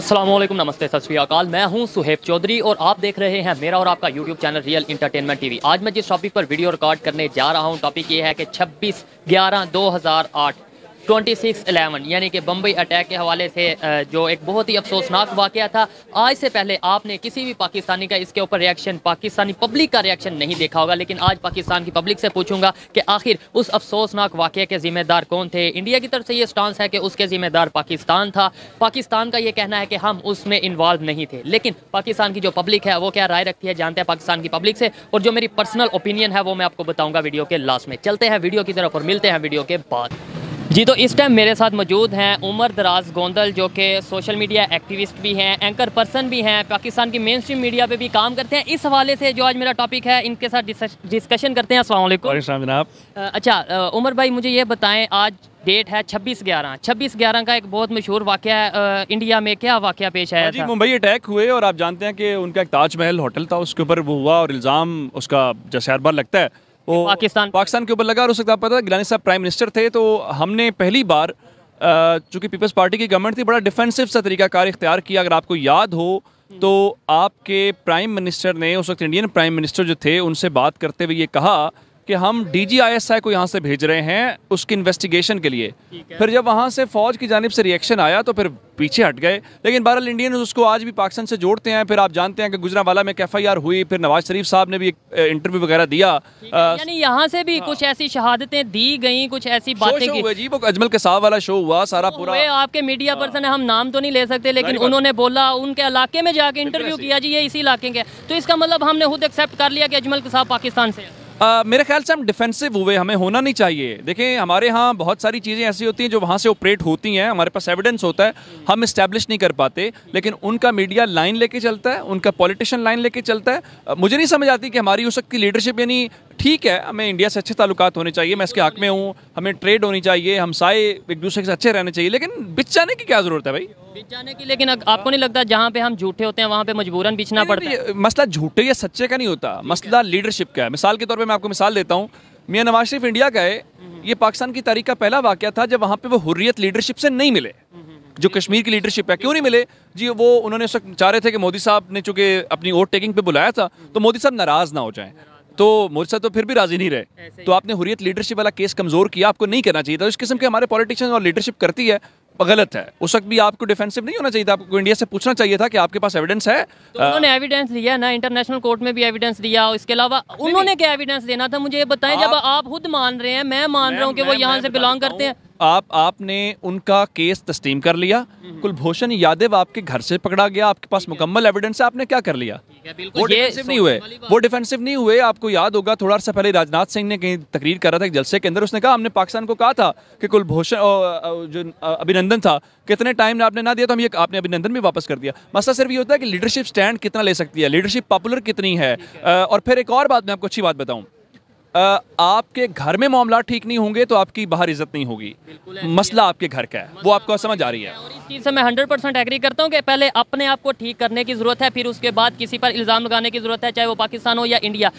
असलम नमस्ते सत श्रीकाल मैं हूं सुहेब चौधरी और आप देख रहे हैं मेरा और आपका YouTube channel real entertainment TV आज मैं जिस टॉपिक पर वीडियो रिकॉर्ड करने जा रहा हूं टॉपिक ये है कि 26 ग्यारह 2008 ट्वेंटी सिक्स एलेवन यानी कि बम्बई अटैक के हवाले से जो एक बहुत ही अफसोसनाक वाक़ था आज से पहले आपने किसी भी पाकिस्तानी का इसके ऊपर रिएक्शन पाकिस्तानी पब्लिक का रिएक्शन नहीं देखा होगा लेकिन आज पाकिस्तान की पब्लिक से पूछूंगा कि आखिर उस अफसोसनाक वाक़े के ज़िम्मेदार कौन थे इंडिया की तरफ से ये स्टांस है कि उसके ज़िम्मेदार पाकिस्तान था पाकिस्तान का ये कहना है कि हम उसमें इन्वॉल्व नहीं थे लेकिन पाकिस्तान की जो पब्लिक है वो क्या राय रखती है जानते हैं पाकिस्तान की पब्लिक से और जो मेरी पर्सनल ओपिनियन है वो मैं आपको बताऊँगा वीडियो के लास्ट में चलते हैं वीडियो की तरफ और मिलते हैं वीडियो के बाद जी तो इस टाइम मेरे साथ मौजूद हैं उमर दराज गोंदल जो कि सोशल मीडिया एक्टिविस्ट भी हैं एंकर पर्सन भी हैं पाकिस्तान की मेन स्ट्रीम मीडिया पे भी काम करते हैं इस हवाले से जो आज मेरा टॉपिक है इनके साथ डिस्कशन करते हैं असल जनाब अच्छा उमर भाई मुझे ये बताएं आज डेट है छब्बीस ग्यारह छब्बीस ग्यारह का एक बहुत मशहूर वाक़ है इंडिया में क्या वाक़ पेश आया हाँ जी मुंबई अटैक हुए और आप जानते हैं कि उनका एक ताजमहल होटल था उसके ऊपर वो हुआ और इल्ज़ाम उसका जैसे हर बार लगता है वो पाकिस्तान पाकिस्तान के ऊपर लगा और उस वक्त आप पता गिलानी साहब प्राइम मिनिस्टर थे तो हमने पहली बार चूँकि पीपल्स पार्टी की गवर्नमेंट थी बड़ा डिफेंसिव सा तरीकाकार इख्तियार किया अगर आपको याद हो तो आपके प्राइम मिनिस्टर ने उस वक्त इंडियन प्राइम मिनिस्टर जो थे उनसे बात करते हुए ये कहा कि हम D G I S I को यहाँ से भेज रहे हैं उसकी इन्वेस्टिगेशन के लिए फिर जब वहाँ से फौज की जानब से रिएक्शन आया तो फिर पीछे हट गए लेकिन बहरल इंडियन उसको आज भी पाकिस्तान से जोड़ते हैं फिर आप जानते हैं कि गुजरावाला में एफ आई आर हुई फिर नवाज शरीफ साहब ने भी एक इंटरव्यू वगैरह दिया यानी यहाँ से भी हाँ। कुछ ऐसी शहादतें दी गई कुछ ऐसी बातें की अजमल के साहब वाला शो हुआ सारा पूरा आपके मीडिया पर्सन है हम नाम तो नहीं ले सकते लेकिन उन्होंने बोला उनके इलाके में जाके इंटरव्यू किया जी ये इसी इलाके के तो इसका मतलब हमने खुद एक्सेप्ट कर लिया कि अजमल के साहब पाकिस्तान से आ, मेरे ख्याल से हम डिफेंसिव हुए हमें होना नहीं चाहिए देखें हमारे यहाँ बहुत सारी चीज़ें ऐसी होती हैं जो वहाँ से ऑपरेट होती हैं हमारे पास एविडेंस होता है हम इस्टेब्लिश नहीं कर पाते लेकिन उनका मीडिया लाइन लेके चलता है उनका पॉलिटिशियन लाइन लेके चलता है मुझे नहीं समझ आती कि हमारी हो सकती लीडरशिप यानी ठीक है हमें इंडिया से अच्छे ताल्लुक होने चाहिए मैं इसके हक में हूँ हमें ट्रेड होनी चाहिए हम साए एक दूसरे से अच्छे रहने चाहिए लेकिन बिच जाने की क्या ज़रूरत है भाई बिच जाने की लेकिन आपको नहीं लगता जहाँ पे हम झूठे होते हैं वहाँ पे मजबूरन बिछना पड़ता है मसला झूठे या सच्चे का नहीं होता मसला लीडरशिप का है मिसाल के तौर पर मैं आपको मिसाल देता हूँ मियाँ नवाज शरीफ इंडिया गए ये पाकिस्तान की तारीख का पहला वाक्य था जब वहाँ पे वो हुर्रियत लीडरशिप से नहीं मिले जो कश्मीर की लीडरशिप है क्यों नहीं मिले जी वो उन्होंने उस वक्त चाह रहे थे कि मोदी साहब ने चूंकि अपनी वोट टेकिंग पे बुलाया था तो मोदी साहब नाराज़ ना हो जाएं तो मोदी साहब तो फिर भी राजी नहीं रहे तो आपने हुरियत लीडरशिप वाला केस कमजोर किया आपको नहीं करना चाहिए था तो इस किस्म के हमारे पॉलिटिशियन और लीडरशिप करती है गलत है उस वक्त भी आपको डिफेंसिव नहीं होना चाहिए था आपको इंडिया से पूछना चाहिए था कि आपके पास एविडेंस है तो उन्होंने एविडेंस दिया ना इंटरनेशनल कोर्ट में भी एविडेंस दिया और इसके अलावा उन्होंने क्या एविडेंस देना था मुझे बताएं जब आप खुद मान रहे हैं मैं मान रहा हूँ कि वो यहाँ से बिलोंग करते हैं आप आपने उनका केस तस्लीम कर लिया हम्म। कुलभूषण यादव आपके घर से पकड़ा गया आपके पास मुकम्मल एविडेंस है आपने क्या कर लिया वो डिफेंसिव नहीं हुए वो डिफेंसिव नहीं हुए आपको याद होगा थोड़ा सा पहले राजनाथ सिंह ने कहीं तकरीर कर रहा था जलसे के अंदर उसने कहा हमने पाकिस्तान को कहा था कि कुलभूषण जो अभिनंदन था कितने टाइम आपने ना दिया तो हम ये आपने अभिनंदन भी वापस कर दिया मसला सिर्फ ये होता है कि लीडरशिप स्टैंड कितना ले सकती है लीडरशिप पॉपुलर कितनी है और फिर एक और बात मैं आपको अच्छी बात बताऊँ आपके घर में मामला ठीक नहीं होंगे तो आपकी बाहर इज्जत नहीं होगी मसला आपके घर का है वो आपको समझ आ रही है और इस चीज़ से मैं हंड्रेड परसेंट एग्री करता हूँ कि पहले अपने आप को ठीक करने की ज़रूरत है फिर उसके बाद किसी पर इल्ज़ाम लगाने की ज़रूरत है चाहे वो पाकिस्तान हो या इंडिया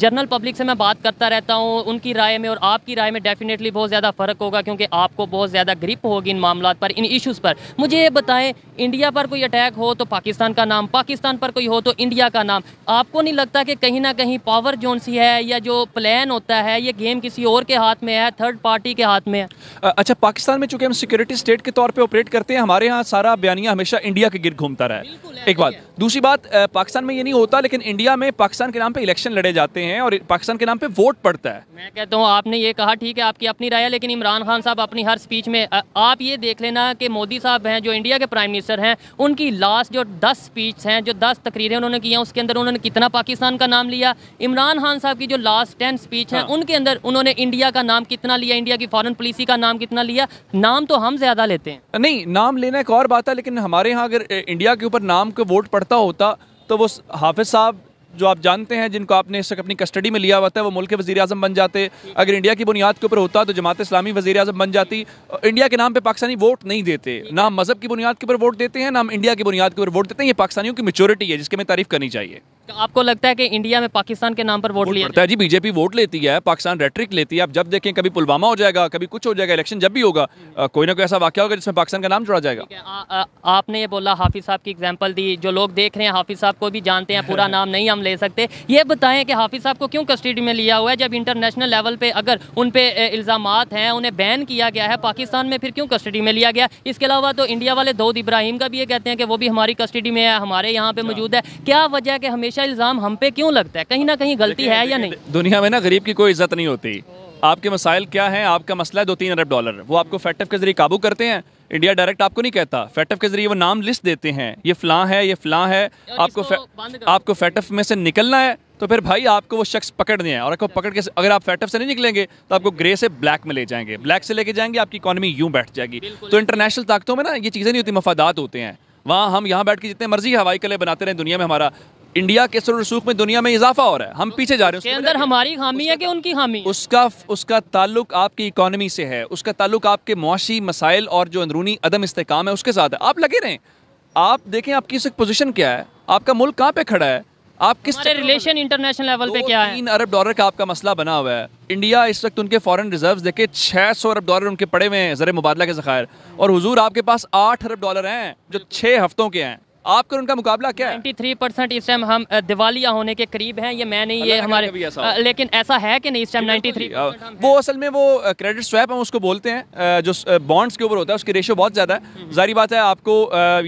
जनरल पब्लिक से मैं बात करता रहता हूँ उनकी राय में और आपकी राय में डेफिनेटली बहुत ज़्यादा फ़र्क होगा क्योंकि आपको बहुत ज़्यादा ग्रिप होगी इन मामला पर इन इशूज़ पर मुझे ये बताएं इंडिया पर कोई अटैक हो तो पाकिस्तान का नाम पाकिस्तान पर कोई हो तो इंडिया का नाम आपको नहीं लगता कि कहीं ना कहीं पावर जोन सी है या जो प्लान होता है ये गेम किसी और के हाथ में है थर्ड पार्टी के हाथ में है अच्छा पाकिस्तान में चूंकि हम सिक्योरिटी स्टेट के तौर पर ऑपरेट करते हैं हमारे यहाँ सारा बयानिया हमेशा इंडिया के गिर्द घूमता रहा है एक बात दूसरी बात पाकिस्तान में ये नहीं होता लेकिन इंडिया में पाकिस्तान के नाम पर इलेक्शन लड़े जाते हैं और पाकिस्तान के नाम पर वोट पड़ता है मैं कहता हूँ आपने ये कहा ठीक है आपकी अपनी राय है लेकिन इमरान खान साहब अपनी हर स्पीच में आप ये देख लेना कि मोदी साहब हैं जो इंडिया के प्राइम मिनिस्टर हैं उनकी लास्ट जो दस स्पीच हैं जो दस तकरीरें उन्होंने की हैं उसके अंदर उन्होंने कितना पाकिस्तान का नाम लिया इमरान खान साहब की जो लास्ट स्टैंड स्पीच हैं हाँ। उनके अंदर उन्होंने इंडिया का नाम कितना लिया इंडिया की फॉरन पॉलिसी का नाम कितना लिया नाम तो हम ज्यादा लेते हैं नहीं नाम लेना एक और बात है लेकिन हमारे यहाँ अगर इंडिया के ऊपर नाम का वोट पड़ता होता तो वो हाफिज साहब जो आप जानते हैं जिनको आपने इस वक्त अपनी कस्टडी में लिया हुआ था वो मुल्क के वजी अजम बन जाते अगर इंडिया की बुनियाद के ऊपर होता तो जमात इस्लामी वजी अजम बन जाती इंडिया के नाम पर पाकिस्तानी वोट नहीं देते ना मजहब की बुनियाद के ऊपर वोट देते हैं ना हम इंडिया की बुनियाद के ऊपर वोट देते हैं ये पाकिस्तानियों की मेचोरिटी है जिसकी हमें तारीफ करनी चाहिए तो आपको लगता है कि इंडिया में पाकिस्तान के नाम पर वोट लिया है जी बीजेपी वोट लेती है पाकिस्तान रेट्रिक लेती है आप जब देखें कभी पुलवामा हो जाएगा कभी कुछ हो जाएगा इलेक्शन जब भी होगा कोई ना कोई ऐसा वाक्य होगा जिसमें पाकिस्तान का नाम जुड़ा जाएगा आ, आ, आपने ये बोला हाफिज साहब की एग्जाम्पल दी जो लोग देख रहे हैं हाफिज साहब को भी जानते हैं पूरा नाम नहीं हम ले सकते ये बताएं कि हाफिज़ साहब को क्यों कस्टडी में लिया हुआ है जब इंटरनेशनल लेवल पर अगर उन पर इल्ज़ाम हैं उन्हें बैन किया गया है पाकिस्तान में फिर क्यों कस्टडी में लिया गया इसके अलावा तो इंडिया वाले दाऊद इब्राहिम का भी ये कहते हैं कि वो भी हमारी कस्टडी में है हमारे यहाँ पर अच्छा। मौजूद है क्या वजह है कि हमेशा इल्ज़ाम हम पे क्यों लगता है कहीं ना कहीं गलती है या नहीं दुनिया में ना गरीब की कोई इज्जत नहीं होती आपके मसाइल क्या हैं आपका मसला है दो तीन अरब डॉलर वो आपको फैटफ के जरिए काबू करते हैं इंडिया डायरेक्ट आपको नहीं कहता फैटफ के जरिए वो नाम लिस्ट देते हैं ये फ़लाँ है ये फ़लाँ है आपको आपको फैटफ में से निकलना है तो फिर भाई आपको वो शख्स पकड़ने हैं और आपको पकड़ के अगर आप फैटअप से नहीं निकलेंगे तो आपको ग्रे से ब्लैक में ले जाएंगे ब्लैक से लेके जाएंगे आपकी इकानमी यूँ बैठ जाएगी तो इंटरनेशनल ताकतों में ना ये चीज़ें नहीं होती मफादात होते हैं वहाँ हम यहाँ बैठ के जितने मर्जी हवाई कले बनाते रहे दुनिया में हमारा इंडिया के सुर रसूख में दुनिया में इजाफा हो रहा है हम पीछे जा रहे हैं अंदर हमारी खामी है कि उनकी खामी उसका उसका ताल्लुक आपकी इकोनॉमी से है उसका ताल्लुक आपके मुआशी मसाइल और जो अंदरूनी अदम इस्तेकाम है उसके साथ है आप लगे रहें आप देखें आपकी इस पोजिशन क्या है आपका मुल्क कहाँ पे खड़ा है आप किस रिलेशन इंटरनेशनल लेवल पे क्या है तीन अरब डॉलर का आपका मसला बना हुआ है इंडिया इस वक्त उनके फॉरेन रिजर्व्स देखे 600 अरब डॉलर उनके पड़े हुए हैं जर मुबादला के जखायर और हुजूर आपके पास आठ अरब डॉलर हैं जो छः हफ्तों के हैं आपका उनका मुकाबला क्या है थ्री परसेंट इस टाइम हम दिवालिया होने के करीब हैं ये मैं नहीं ये हमारे लेकिन ऐसा है कि नहीं इस टाइम नाइन्टी थ्री वो असल में वो क्रेडिट स्वैप हम उसको बोलते हैं जो बॉन्ड्स के ऊपर होता है उसकी रेशो बहुत ज़्यादा है हम्म। जारी बात है आपको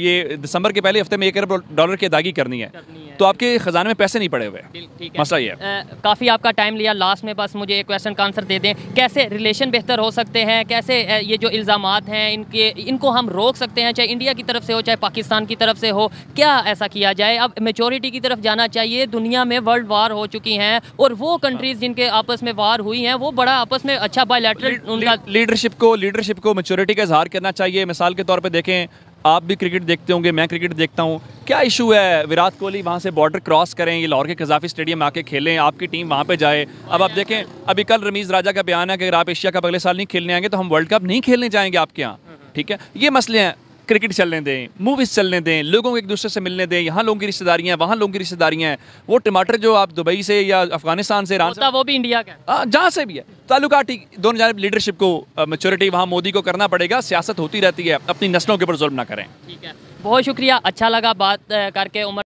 ये दिसंबर के पहले हफ्ते में एक अरब डॉलर की अदागी करनी है तो आपके खजाने में पैसे नहीं पड़े हुए मसला ये काफ़ी आपका टाइम लिया लास्ट में बस मुझे एक क्वेश्चन का आंसर दे दें कैसे रिलेशन बेहतर हो सकते हैं कैसे ये जो इल्ज़ाम हैं इनके इनको हम रोक सकते हैं चाहे इंडिया की तरफ से हो चाहे पाकिस्तान की तरफ से हो क्या ऐसा किया जाए अब मेचोरिटी की तरफ जाना चाहिए दुनिया में वर्ल्ड वार हो चुकी हैं और वो कंट्रीज हाँ। जिनके आपस में वार हुई हैं वो बड़ा आपस में अच्छा बायोलेटरल उनका लीडरशिप को लीडरशिप को मेचोरिटी का इजहार करना चाहिए मिसाल के तौर पर देखें आप भी क्रिकेट देखते होंगे मैं क्रिकेट देखता हूँ क्या इशू है विराट कोहली वहाँ से बॉर्डर क्रॉस करें ये लाहौर के कजाफी स्टेडियम आके खेलें आपकी टीम वहाँ पे जाए अब आप देखें अभी कल रमीज़ राजा का बयान है कि अगर आप एशिया कप अगले साल नहीं खेलने आएंगे तो हम वर्ल्ड कप नहीं खेलने जाएंगे आपके यहाँ हाँ। ठीक है ये मसले हैं क्रिकेट चलने दें मूवीज़ चलने दें लोगों को एक दूसरे से मिलने दें यहाँ लोगों की रिश्तेदारियाँ हैं वहाँ लोगों की रिश्तेदारियाँ हैं वो टमाटर जो आप दुबई से या अफगानिस्तान से रहा था वो भी इंडिया का हाँ, जहाँ से भी है ठीक दोनों जानब लीडरशिप को मेचोरिटी वहाँ मोदी को करना पड़ेगा सियासत होती रहती है अपनी नस्लों के ऊपर जुल्म ना करें ठीक है बहुत शुक्रिया अच्छा लगा बात करके उम्र